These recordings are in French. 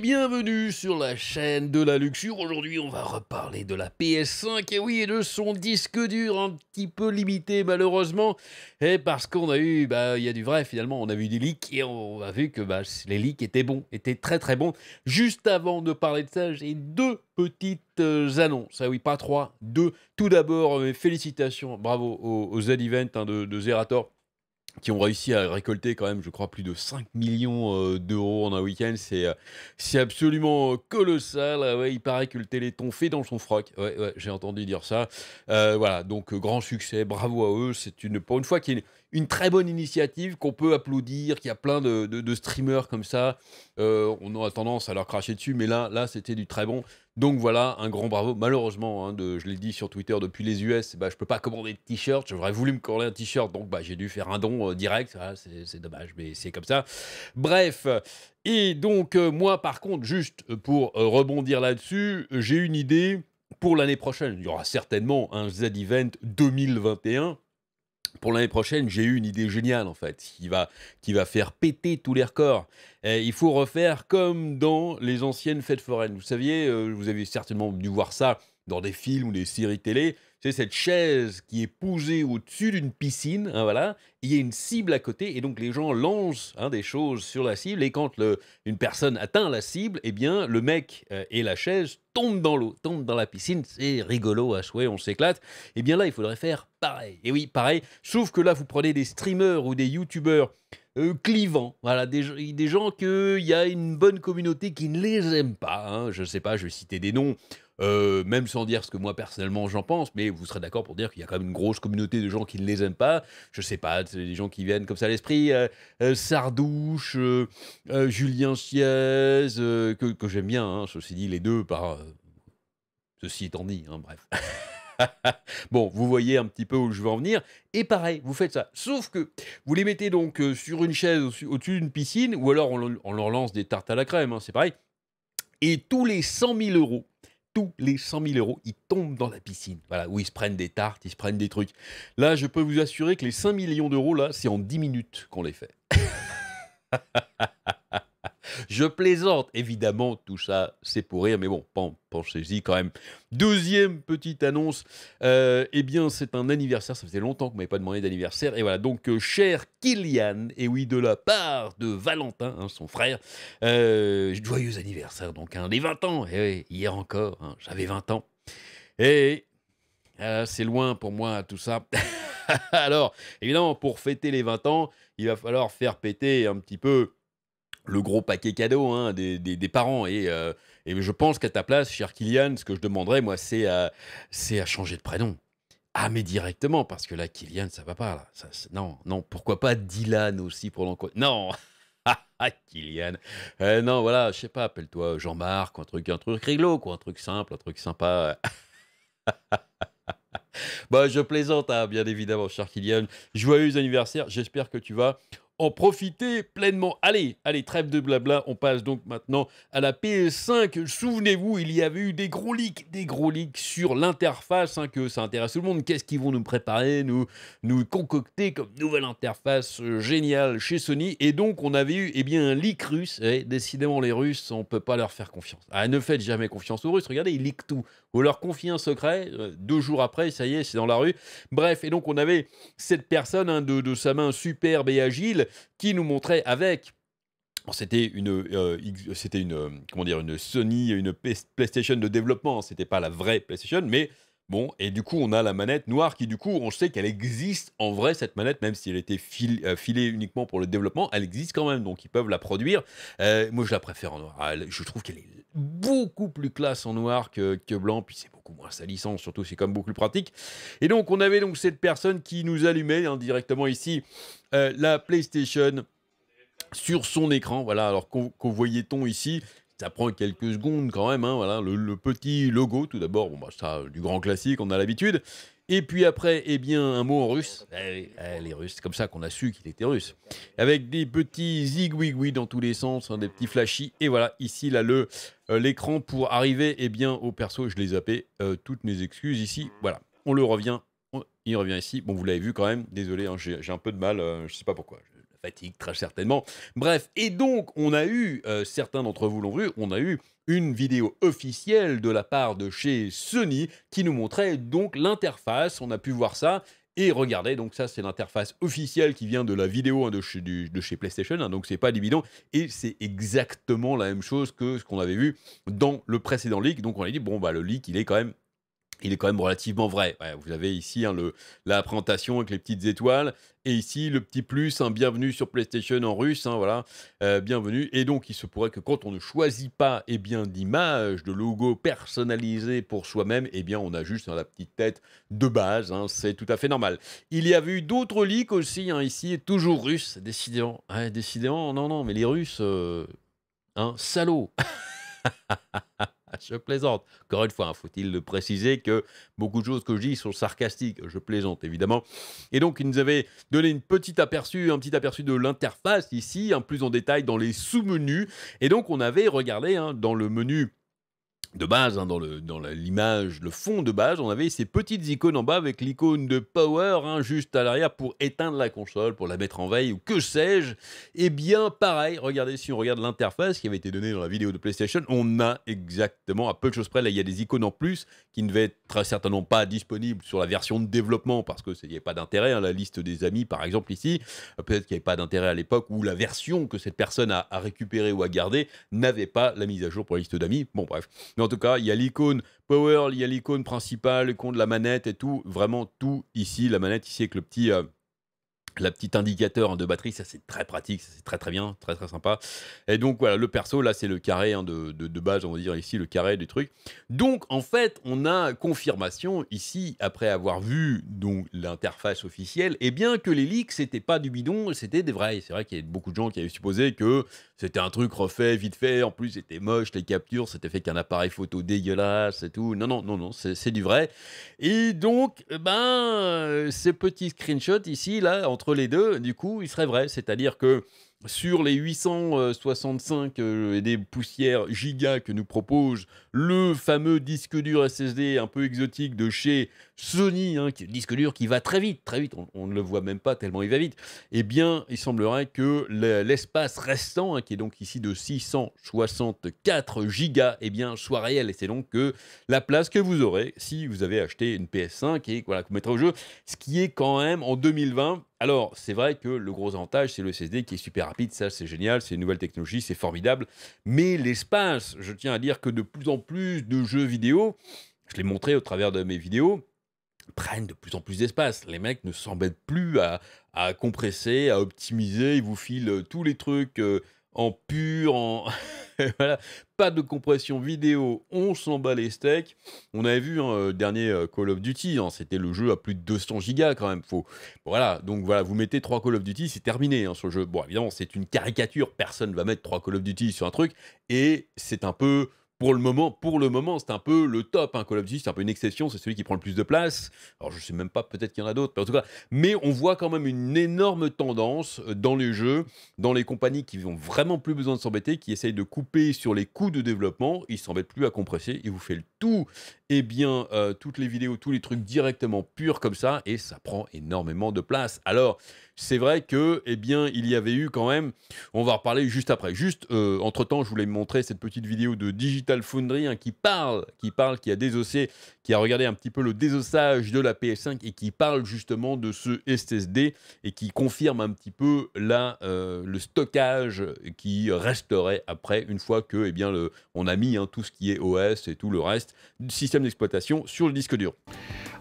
bienvenue sur la chaîne de la luxure. Aujourd'hui, on va reparler de la PS5 et oui, et de son disque dur un petit peu limité malheureusement. Et parce qu'on a eu, bah, il y a du vrai finalement, on a vu des leaks et on a vu que bah, les leaks étaient bons, étaient très très bons. Juste avant de parler de ça, j'ai deux petites euh, annonces. Ah oui, pas trois, deux. Tout d'abord, euh, félicitations, bravo aux, Z-Event hein, de Zerator qui ont réussi à récolter quand même, je crois, plus de 5 millions euh, d'euros en un week-end. C'est, euh, absolument euh, colossal. Ah il paraît que le Téléthon fait dans son froc. Ouais, ouais, j'ai entendu dire ça. voilà, donc grand succès, bravo à eux. C'est une, pour une fois qu'il une très bonne initiative qu'on peut applaudir, qu'il y a plein de, streamers comme ça. Euh, on a tendance à leur cracher dessus, mais là, là c'était du très bon. Donc voilà, un grand bravo. Malheureusement, hein, je l'ai dit sur Twitter, depuis les US, bah, je ne peux pas commander de t-shirt. J'aurais voulu me commander un t-shirt, donc bah, j'ai dû faire un don euh, direct. Ah, c'est dommage, mais c'est comme ça. Bref, et donc euh, moi par contre, juste pour rebondir là-dessus, j'ai une idée pour l'année prochaine. Il y aura certainement un Z-Event 2021 pour l'année prochaine, j'ai eu une idée géniale en fait, qui va, qui va faire péter tous les records. il faut refaire comme dans les anciennes fêtes foraines. Vous saviez, euh, vous avez certainement dû voir ça dans des films ou des séries télé cette chaise qui est posée au-dessus d'une piscine, hein, voilà, il y a une cible à côté, et donc les gens lancent hein, des choses sur la cible, et quand une personne atteint la cible, eh bien, le mec euh, et la chaise tombent dans l'eau, tombent dans la piscine, c'est rigolo à souhait, on s'éclate. Et eh bien là, il faudrait faire pareil. Et oui, pareil, sauf que là, vous prenez des streamers ou des youtubeurs euh, clivants, voilà, des, des gens qu'il y a une bonne communauté qui ne les aime pas, hein. je ne sais pas, je vais citer des noms, euh, même sans dire ce que moi personnellement j'en pense, mais vous serez d'accord pour dire qu'il y a quand même une grosse communauté de gens qui ne les aiment pas. Je sais pas, c'est des gens qui viennent comme ça à l'esprit, euh, euh, Sardouche, Julien Chiez, que, j'aime bien, hein, ceci dit, les deux par... ceci étant dit, hein, bref. bon, vous voyez un petit peu où je veux en venir. Et pareil, vous faites ça. Sauf que vous les mettez donc sur une chaise au-dessus d'une piscine, ou alors on, leur lance des tartes à la crème, hein, c'est pareil. Et tous les 100 000 euros, tous les 100 000 euros, ils tombent dans la piscine. Voilà, où ils se prennent des tartes, ils se prennent des trucs. Là, je peux vous assurer que les 5 millions d'euros, là, c'est en 10 minutes qu'on les fait. Je plaisante, évidemment, tout ça, c'est pour rire, mais bon, pensez-y quand même. Deuxième petite annonce, euh, eh bien, c'est un anniversaire, ça faisait longtemps que vous m'avez pas demandé d'anniversaire, et voilà, donc, euh, cher Kylian, et oui, de la part de Valentin, hein, son frère, euh, joyeux anniversaire, donc, hein. les 20 ans, et eh hier encore, hein. j'avais 20 ans. Et eh ah, c'est loin pour moi, tout ça. Alors, évidemment, pour fêter les 20 ans, il va falloir faire péter un petit peu le gros paquet cadeau hein, des, parents. Euh, et, je pense qu'à ta place, cher Kylian, ce que je demanderais, moi, c'est à, c'est à changer de prénom. Ah, mais directement, parce que là, Kylian, ça va pas. Là. Ça, non, non, pourquoi pas Dylan aussi pour l'encontre. Non Kylian euh, Non, voilà, je sais pas, appelle-toi Jean-Marc, un truc, un truc rigolo, quoi, un truc simple, un truc sympa. bon, bah, je plaisante, hein, bien évidemment, cher Kylian. Joyeux anniversaire, j'espère que tu vas en profiter pleinement. Allez, allez, trêve de blabla, on passe donc maintenant à la PS5. Souvenez-vous, il y avait eu des gros leaks, des gros leaks sur l'interface, hein, que ça intéresse tout le monde. Qu'est-ce qu'ils vont nous préparer, nous, nous concocter comme nouvelle interface euh, géniale chez Sony Et donc, on avait eu eh bien, un leak russe. Et eh, décidément, les Russes, on ne peut pas leur faire confiance. Ah, ne faites jamais confiance aux Russes, regardez, ils leakent tout. On leur confie un secret, euh, deux jours après, ça y est, c'est dans la rue. Bref, et donc on avait cette personne hein, de sa main superbe et agile qui nous montrait avec c'était une, euh, c'était une, euh, comment dire, une Sony, une PlayStation de développement. Ce n'était pas la vraie PlayStation, mais Bon, et du coup, on a la manette noire qui, du coup, on sait qu'elle existe en vrai, cette manette, même si elle était euh, filée uniquement pour le développement, elle existe quand même, donc ils peuvent la produire. Euh, moi, je la préfère en noir. Je trouve qu'elle est beaucoup plus classe en noir que, que blanc, puis c'est beaucoup moins salissant, surtout c'est comme beaucoup plus pratique. Et donc, on avait donc cette personne qui nous allumait hein, directement ici euh, la PlayStation sur son écran. Voilà, alors qu'on voyait-on ici ça prend quelques secondes quand même. Hein, voilà, le, petit logo, tout d'abord, bon, bah, ça, du grand classique, on a l'habitude. Et puis après, eh bien, un mot en russe. Eh, eh, les c'est comme ça qu'on a su qu'il était russe. Avec des petits zigouigouis dans tous les sens, hein, des petits flashis, Et voilà, ici, là, le euh, l'écran pour arriver eh bien, au perso. Je les zappé. Euh, toutes mes excuses ici. Voilà, on le revient. il revient ici. Bon, vous l'avez vu quand même. Désolé, hein, j'ai un peu de mal. Euh, je sais pas pourquoi très certainement. Bref, et donc on a eu, euh, certains d'entre vous l'ont vu, on a eu une vidéo officielle de la part de chez Sony qui nous montrait donc l'interface, on a pu voir ça. Et regardez, donc ça c'est l'interface officielle qui vient de la vidéo hein, de, chez, PlayStation, hein, donc c'est pas du bidon, et c'est exactement la même chose que ce qu'on avait vu dans le précédent leak. Donc on a dit, bon bah le leak il est quand même il est quand même relativement vrai. vous avez ici hein, le, la présentation avec les petites étoiles. Et ici, le petit plus, un bienvenue sur PlayStation en russe, hein, voilà, euh, bienvenue. Et donc, il se pourrait que quand on ne choisit pas et eh bien, d'image, de logo personnalisé pour soi-même, eh bien, on a juste hein, la petite tête de base. c'est tout à fait normal. Il y a eu d'autres leaks aussi, ici, toujours russe, décidément. décidément, non, non, mais les Russes, euh, salauds je plaisante. Encore une fois, hein, faut-il le préciser que beaucoup de choses que je dis sont sarcastiques. Je plaisante, évidemment. Et donc, il nous avait donné une petite aperçu, un petit aperçu de l'interface ici, en hein, plus en détail dans les sous-menus. Et donc, on avait regardé hein, dans le menu de base, hein, dans, le, dans l'image, le fond de base, on avait ces petites icônes en bas avec l'icône de power hein, juste à l'arrière pour éteindre la console, pour la mettre en veille ou que sais-je. Eh bien, pareil, regardez, si on regarde l'interface qui avait été donnée dans la vidéo de PlayStation, on a exactement, à peu de choses près, là, il y a des icônes en plus qui ne devaient être certainement pas disponibles sur la version de développement parce qu'il n'y avait pas d'intérêt. Hein, la liste des amis, par exemple, ici, euh, peut-être qu'il n'y avait pas d'intérêt à l'époque où la version que cette personne a, a récupérée ou a gardée n'avait pas la mise à jour pour la liste d'amis. Bon, bref. Mais en tout cas, il y a l'icône Power, il y a l'icône principale, l'icône de la manette et tout. Vraiment tout ici. La manette ici avec le petit. Euh, la petite indicateur hein, de batterie, ça c'est très pratique, c'est très très bien, très très sympa. Et donc voilà, le perso, là c'est le carré hein, de, de, base, on va dire ici, le carré du truc. Donc en fait, on a confirmation ici, après avoir vu l'interface officielle, et eh bien que les leaks, c'était pas du bidon, c'était des vrais. C'est vrai qu'il y a beaucoup de gens qui avaient supposé que c'était un truc refait, vite fait, en plus c'était moche, les captures, c'était fait qu'un appareil photo dégueulasse et tout. Non, non, non, non, c'est du vrai. Et donc, eh ben, euh, ces petits screenshots ici, là, entre les deux, du coup, il serait vrai. C'est-à-dire que sur les 865 euh, et des poussières gigas que nous propose le fameux disque dur SSD un peu exotique de chez Sony, hein, disque dur qui va très vite, très vite, on, ne le voit même pas tellement il va vite, eh bien, il semblerait que l'espace restant, hein, qui est donc ici de 664 gigas, eh bien, soit réel. Et c'est donc que la place que vous aurez si vous avez acheté une PS5 et voilà, que vous mettrez au jeu, ce qui est quand même en 2020 alors, c'est vrai que le gros avantage, c'est le SSD qui est super rapide, ça c'est génial, c'est une nouvelle technologie, c'est formidable. Mais l'espace, je tiens à dire que de plus en plus de jeux vidéo, je l'ai montré au travers de mes vidéos, prennent de plus en plus d'espace. Les mecs ne s'embêtent plus à, compresser, à optimiser, ils vous filent tous les trucs. Euh, en pur, en voilà, pas de compression vidéo, on s'en bat les steaks. On avait vu un hein, euh, dernier euh, Call of Duty, hein, c'était le jeu à plus de 200 gigas quand même. Faut, voilà, donc voilà, vous mettez trois Call of Duty, c'est terminé hein, sur jeu. Bon, évidemment, c'est une caricature, personne ne va mettre trois Call of Duty sur un truc, et c'est un peu pour le moment, pour le moment, c'est un peu le top. Hein, Call of Duty, c'est un peu une exception. C'est celui qui prend le plus de place. Alors, je sais même pas, peut-être qu'il y en a d'autres, mais en tout cas, mais on voit quand même une énorme tendance euh, dans les jeux, dans les compagnies qui n'ont vraiment plus besoin de s'embêter, qui essayent de couper sur les coûts de développement. Ils s'embêtent plus à compresser. Ils vous fait le tout. eh bien, euh, toutes les vidéos, tous les trucs directement purs comme ça, et ça prend énormément de place. Alors, c'est vrai que, eh bien, il y avait eu quand même. On va en reparler juste après. Juste, euh, entre temps, je voulais montrer cette petite vidéo de Digital Hein, qui parle, qui parle, qui a désossé, qui a regardé un petit peu le désossage de la PS5 et qui parle justement de ce SSD et qui confirme un petit peu la, euh, le stockage qui resterait après une fois que eh bien, le, on a mis hein, tout ce qui est OS et tout le reste du système d'exploitation sur le disque dur.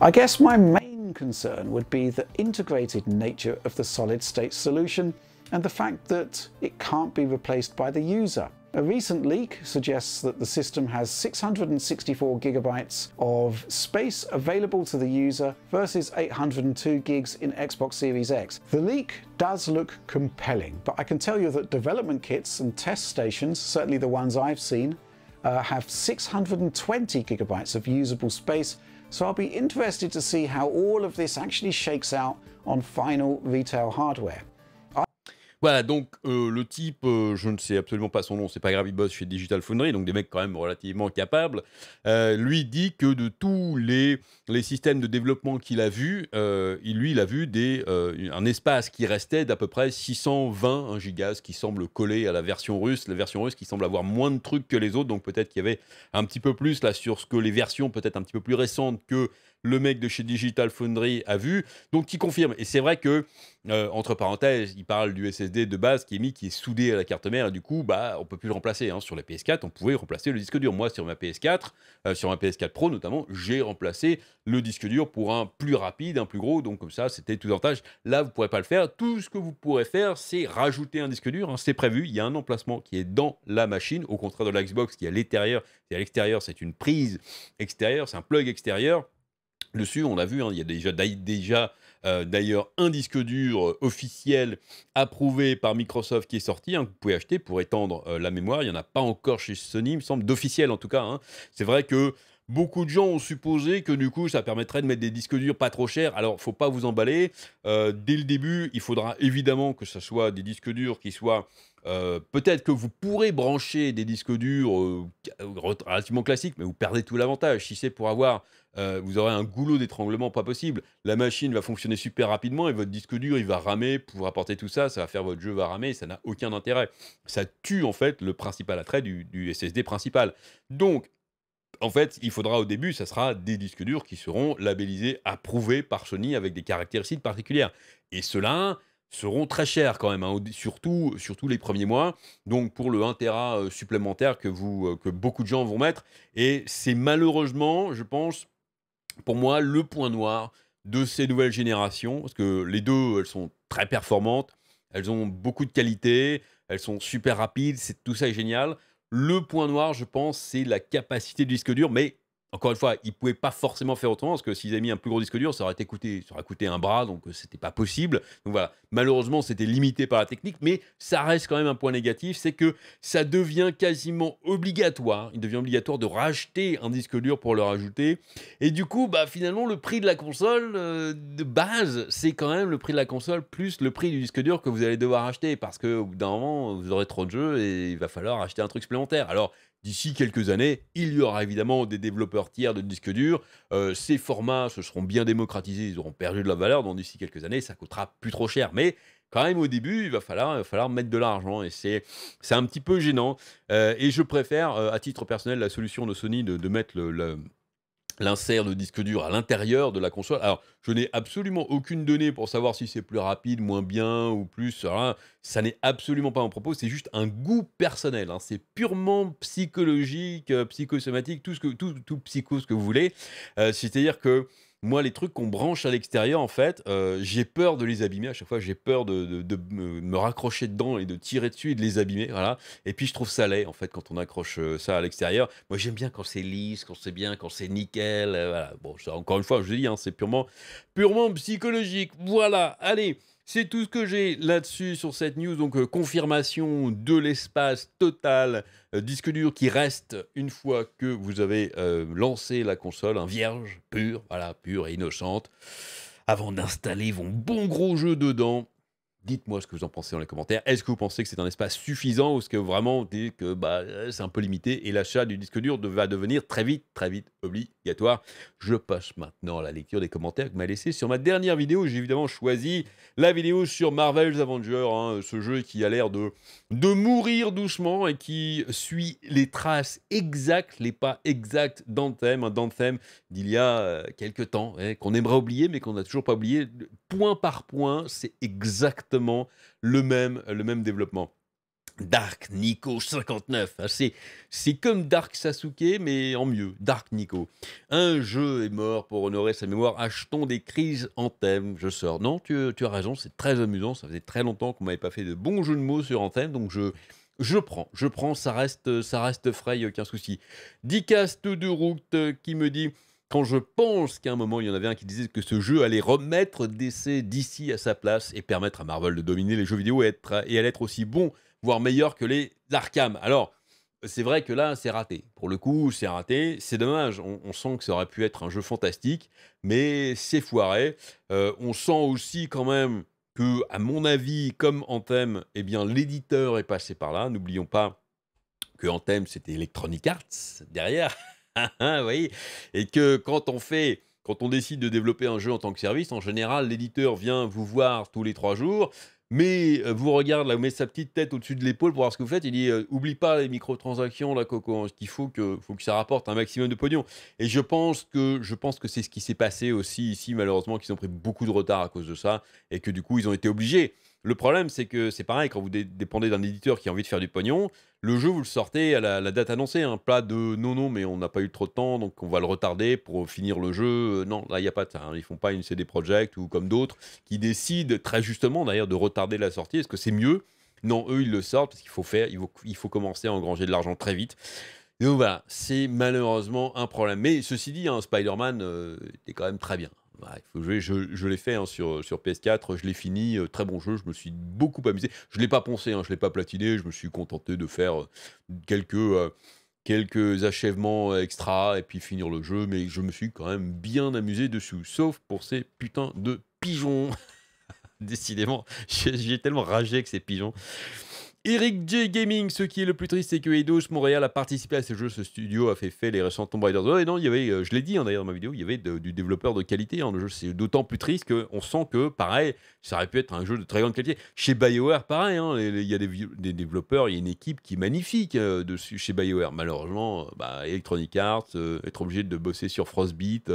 my main concern would be the integrated nature of solid state solution and the fact that it can't be replaced by the user. A recent leak suggests that the system has 664 gigabytes of space available to the user versus 802 gigs in Xbox Series X. The leak does look compelling, but I can tell you that development kits and test stations, certainly the ones I've seen, uh, have 620 gigabytes of usable space, so I'll be interested to see how all of this actually shakes out on final retail hardware. Voilà, donc euh, le type, euh, je ne sais absolument pas son nom, c'est pas grave, Boss chez Digital Foundry, donc des mecs quand même relativement capables. Euh, lui dit que de tous les, les systèmes de développement qu'il a vus, lui, il a vu des, un espace qui restait d'à peu près 620 gigas, qui semble coller à la version russe, la version russe qui semble avoir moins de trucs que les autres, donc peut-être qu'il y avait un petit peu plus là sur ce que les versions peut-être un petit peu plus récentes que le mec de chez Digital Foundry a vu, donc qui confirme. Et c'est vrai que, euh, entre parenthèses, il parle du SSD de base qui est mis, qui est soudé à la carte mère, et du coup, bah, on peut plus le remplacer. Hein. Sur la PS4, on pouvait remplacer le disque dur. Moi, sur ma PS4, euh, sur ma PS4 Pro notamment, j'ai remplacé le disque dur pour un plus rapide, un plus gros, donc comme ça, c'était tout avantage. Là, vous ne pourrez pas le faire. Tout ce que vous pourrez faire, c'est rajouter un disque dur, hein. c'est prévu, il y a un emplacement qui est dans la machine, au contraire de la Xbox qui est à l'intérieur, c'est à l'extérieur, c'est une prise extérieure, c'est un plug extérieur dessus. On l'a vu, hein, il y a déjà, déjà euh, d'ailleurs un disque dur euh, officiel approuvé par Microsoft qui est sorti, hein, que vous pouvez acheter pour étendre euh, la mémoire. Il n'y en a pas encore chez Sony, il me semble, d'officiel en tout cas. Hein. C'est vrai que Beaucoup de gens ont supposé que du coup, ça permettrait de mettre des disques durs pas trop chers. Alors, faut pas vous emballer. Euh, dès le début, il faudra évidemment que ce soit des disques durs qui soient euh, peut-être que vous pourrez brancher des disques durs euh, relativement classiques, mais vous perdez tout l'avantage. Si c'est pour avoir, vous aurez un goulot d'étranglement pas possible. La machine va fonctionner super rapidement et votre disque dur, il va ramer pour apporter tout ça. Ça va faire votre jeu va ramer, ça n'a aucun intérêt. Ça tue en fait le principal attrait du, du SSD principal. Donc, en fait, il faudra au début, ça sera des disques durs qui seront labellisés, approuvés par Sony avec des caractéristiques particulières. Et ceux-là seront très chers quand même, hein, surtout, surtout les premiers mois. Donc pour le 1 Tera euh, supplémentaire que, vous, euh, que beaucoup de gens vont mettre. Et c'est malheureusement, je pense, pour moi, le point noir de ces nouvelles générations. Parce que les deux, elles sont très performantes, elles ont beaucoup de qualité, elles sont super rapides, tout ça est génial. Le point noir, je pense, c'est la capacité du disque dur, mais encore une fois, ils ne pouvaient pas forcément faire autrement, parce que s'ils avaient mis un plus gros disque dur, ça aurait, coûté, coûté un bras, donc euh, ce n'était pas possible. Donc voilà, malheureusement, c'était limité par la technique, mais ça reste quand même un point négatif, c'est que ça devient quasiment obligatoire, il devient obligatoire de racheter un disque dur pour le rajouter, et du coup, bah, finalement, le prix de la console euh, de base, c'est quand même le prix de la console plus le prix du disque dur que vous allez devoir acheter, parce que bout d'un moment, vous aurez trop de jeux et il va falloir acheter un truc supplémentaire. Alors, D'ici quelques années, il y aura évidemment des développeurs tiers de disques durs. Euh, ces formats se seront bien démocratisés, ils auront perdu de la valeur. Donc d'ici quelques années, ça coûtera plus trop cher. Mais quand même, au début, il va falloir, mettre de l'argent. Et c'est, un petit peu gênant. Euh, et je préfère, euh, à titre personnel, la solution de Sony de, mettre le l'insert de disque dur à l'intérieur de la console. Alors, je n'ai absolument aucune donnée pour savoir si c'est plus rapide, moins bien ou plus. Hein. ça n'est absolument pas mon propos, c'est juste un goût personnel. Hein. c'est purement psychologique, euh, psychosomatique, tout, ce que, tout, tout psycho, ce que vous voulez. Euh, c'est-à-dire que moi, les trucs qu'on branche à l'extérieur, en fait, euh, j'ai peur de les abîmer. À chaque fois, j'ai peur de, me raccrocher dedans et de tirer dessus et de les abîmer. Voilà. Et puis, je trouve ça laid, en fait, quand on accroche euh, ça à l'extérieur. Moi, j'aime bien quand c'est lisse, quand c'est bien, quand c'est nickel. Euh, bon, encore une fois, je dis, hein, c'est purement, purement psychologique. Voilà. Allez. C'est tout ce que j'ai là-dessus sur cette news. Donc, euh, confirmation de l'espace total euh, disque dur qui reste une fois que vous avez euh, lancé la console, vierge, pure, voilà, pure et innocente, avant d'installer vos bons gros jeux dedans. Dites-moi ce que vous en pensez dans les commentaires. Est-ce que vous pensez que c'est un espace suffisant ou est-ce que vraiment que bah, euh, c'est un peu limité et l'achat du disque dur va devenir très vite, très vite obligatoire Je passe maintenant à la lecture des commentaires que m'a laissé sur ma dernière vidéo. J'ai évidemment choisi la vidéo sur Marvel's Avengers, hein, ce jeu qui a l'air de, mourir doucement et qui suit les traces exactes, les pas exacts d'Anthem, d'il y a euh, quelques temps, et hein, qu'on aimerait oublier mais qu'on n'a toujours pas oublié point par point, c'est exactement le même, le même développement. Dark Nico 59. Hein, c'est comme Dark Sasuke, mais en mieux. Dark Nico. Un jeu est mort pour honorer sa mémoire. Achetons des crises en thème. Je sors. Non, tu, as raison, c'est très amusant. Ça faisait très longtemps qu'on m'avait pas fait de bons jeux de mots sur en thème, donc je. Je prends, je prends, ça reste, ça reste frais, aucun souci. Dicast de Route euh, qui me dit quand je pense qu'à un moment, il y en avait un qui disait que ce jeu allait remettre DC, d'ici à sa place et permettre à Marvel de dominer les jeux vidéo et, être, et à être aussi bon, voire meilleur que les Arkham. Alors, c'est vrai que là, c'est raté. Pour le coup, c'est raté. C'est dommage. On, sent que ça aurait pu être un jeu fantastique, mais c'est foiré. Euh, on sent aussi quand même que, à mon avis, comme Anthem, eh bien, l'éditeur est passé par là. N'oublions pas que thème c'était Electronic Arts derrière. oui. Et que quand on fait quand on décide de développer un jeu en tant que service, en général, l'éditeur vient vous voir tous les trois jours, mais euh, vous regarde, là, vous met sa petite tête au-dessus de l'épaule pour voir ce que vous faites. Il dit euh, oublie pas les microtransactions, la coco, hein, qu'il faut que, faut que ça rapporte un maximum de pognon. Et je pense que, je pense que c'est ce qui s'est passé aussi ici, malheureusement, qu'ils ont pris beaucoup de retard à cause de ça et que du coup, ils ont été obligés le problème, c'est que c'est pareil, quand vous dépendez d'un éditeur qui a envie de faire du pognon, le jeu, vous le sortez à la, date annoncée, Un hein. plat de non, non, mais on n'a pas eu trop de temps, donc on va le retarder pour finir le jeu. Euh, non, là, il n'y a pas de ça. Hein. Ils font pas une CD project ou comme d'autres qui décident très justement d'ailleurs de retarder la sortie. Est-ce que c'est mieux Non, eux, ils le sortent parce qu'il faut faire, il faut, commencer à engranger de l'argent très vite. donc voilà, c'est malheureusement un problème. Mais ceci dit, hein, Spider-Man euh, était est quand même très bien. Bah, je, l'ai fait hein, sur, sur PS4, je l'ai fini, euh, très bon jeu, je me suis beaucoup amusé. Je ne l'ai pas poncé, hein, je ne l'ai pas platiné, je me suis contenté de faire euh, quelques, euh, quelques achèvements extra et puis finir le jeu, mais je me suis quand même bien amusé dessus, sauf pour ces putains de pigeons. Décidément, j'ai tellement ragé avec ces pigeons. Eric J Gaming, ce qui est le plus triste, c'est que Eidos Montréal a participé à ce jeu. Ce studio a fait fait les récents Tomb Raider. non, il y avait, euh, je l'ai dit hein, d'ailleurs dans ma vidéo, il y avait du développeur de qualité. c'est d'autant plus triste qu'on sent que, pareil, ça aurait pu être un jeu de très grande qualité. Chez BioWare, pareil, hein, il y a des, développeurs, il y a une équipe qui est magnifique euh, chez BioWare. Malheureusement, euh, bah, Electronic Arts, être obligé de bosser sur Frostbeat,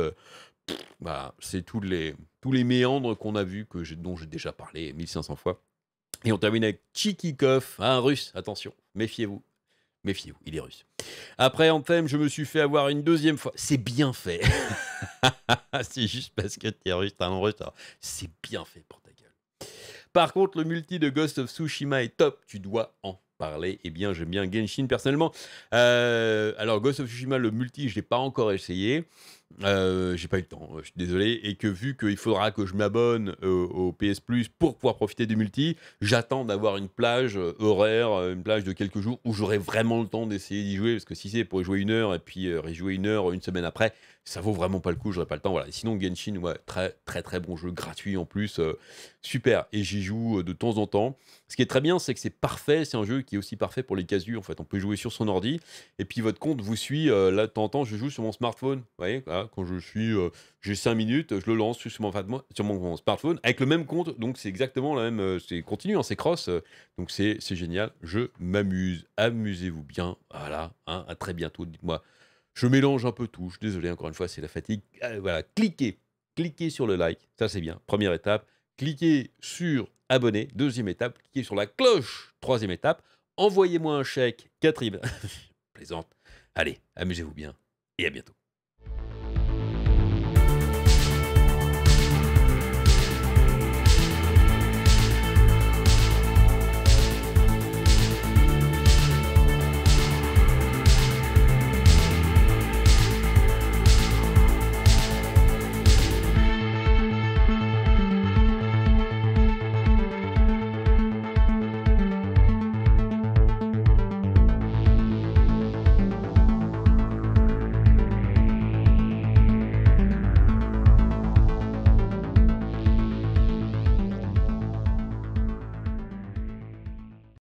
c'est tous les, tous les méandres qu'on a vus, dont j'ai déjà parlé 1500 fois. Et on termine avec Tchikikov, un russe, attention, méfiez-vous. Méfiez-vous, il est russe. Après en thème, je me suis fait avoir une deuxième fois. C'est bien fait. c'est juste parce que es russe, un retard. C'est bien fait pour ta gueule. Par contre, le multi de Ghost of Tsushima est top. Tu dois en parler. Eh bien, j'aime bien Genshin personnellement. Euh, alors, Ghost of Tsushima, le multi, je ne l'ai pas encore essayé. Euh, j'ai pas eu le temps, je suis désolé, et que vu qu'il faudra que je m'abonne euh, au PS Plus pour pouvoir profiter du multi, j'attends d'avoir une plage euh, horaire, une plage de quelques jours où j'aurai vraiment le temps d'essayer d'y jouer, parce que si c'est pour y jouer une heure et puis rejouer une heure une semaine après, ça vaut vraiment pas le coup, j'aurai pas le temps. Voilà. sinon, Genshin, ouais, très très très bon jeu, gratuit en plus, super, et j'y joue de temps en temps. Ce qui est très bien, c'est que c'est parfait, c'est un jeu qui est aussi parfait pour les casus, en fait, on peut jouer sur son ordi, et puis votre compte vous suit, là, de temps en temps, je joue sur mon smartphone, vous voyez voilà quand je suis, euh, j'ai 5 minutes, je le lance sur mon, smartphone avec le même compte. Donc c'est exactement la même, euh, c'est continu, hein, c'est cross. Euh. donc c'est génial, je m'amuse. Amusez-vous bien. Voilà, hein, à très bientôt. Dites-moi, je mélange un peu tout. Je suis désolé, encore une fois, c'est la fatigue. voilà, cliquez, cliquez sur le like. Ça, c'est bien. Première étape. Cliquez sur abonner. Deuxième étape. Cliquez sur la cloche. Troisième étape. Envoyez-moi un chèque. Quatrième. Plaisante. Allez, amusez-vous bien et à bientôt.